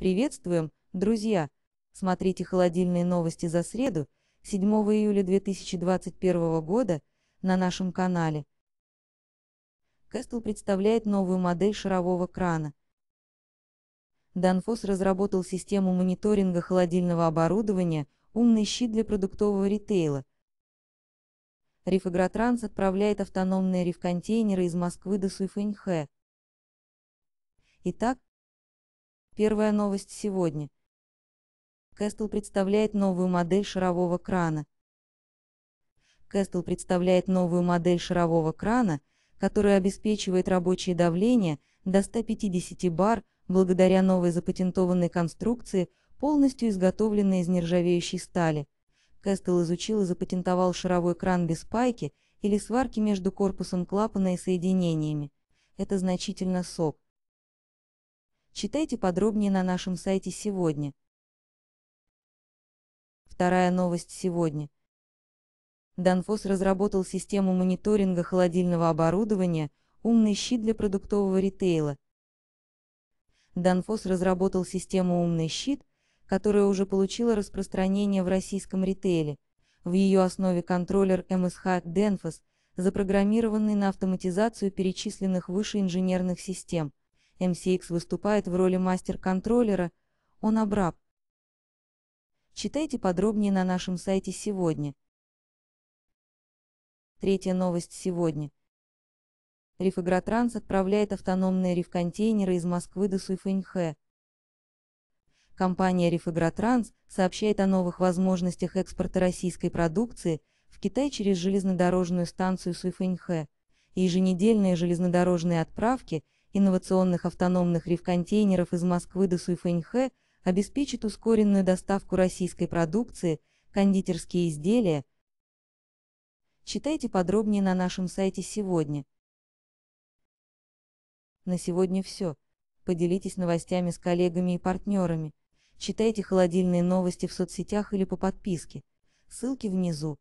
Приветствуем, друзья! Смотрите холодильные новости за среду, 7 июля 2021 года, на нашем канале. Кэстл представляет новую модель шарового крана. Данфос разработал систему мониторинга холодильного оборудования «Умный щит для продуктового ритейла». Рифагротранс отправляет автономные рифконтейнеры из Москвы до Суйфэньхэ. Итак, Первая новость сегодня. Кэстл представляет новую модель шарового крана. Кэстл представляет новую модель шарового крана, которая обеспечивает рабочее давление до 150 бар благодаря новой запатентованной конструкции, полностью изготовленной из нержавеющей стали. Кэстл изучил и запатентовал шаровой кран без пайки или сварки между корпусом клапана и соединениями. Это значительно сок. Читайте подробнее на нашем сайте сегодня. Вторая новость сегодня. Данфос разработал систему мониторинга холодильного оборудования «Умный щит для продуктового ритейла». Данфос разработал систему «Умный щит», которая уже получила распространение в российском ритейле. В ее основе контроллер МСХ «Денфос», запрограммированный на автоматизацию перечисленных выше инженерных систем – MCX выступает в роли мастер-контроллера, он обраб. Читайте подробнее на нашем сайте сегодня. Третья новость сегодня. Рифагротранс отправляет автономные рифконтейнеры из Москвы до Суйфэньхэ. Компания Рифагротранс сообщает о новых возможностях экспорта российской продукции в Китай через железнодорожную станцию Суйфэньхэ. Еженедельные железнодорожные отправки – инновационных автономных рифконтейнеров из Москвы до Суйфэньхэ обеспечит ускоренную доставку российской продукции, кондитерские изделия. Читайте подробнее на нашем сайте сегодня. На сегодня все. Поделитесь новостями с коллегами и партнерами. Читайте холодильные новости в соцсетях или по подписке. Ссылки внизу.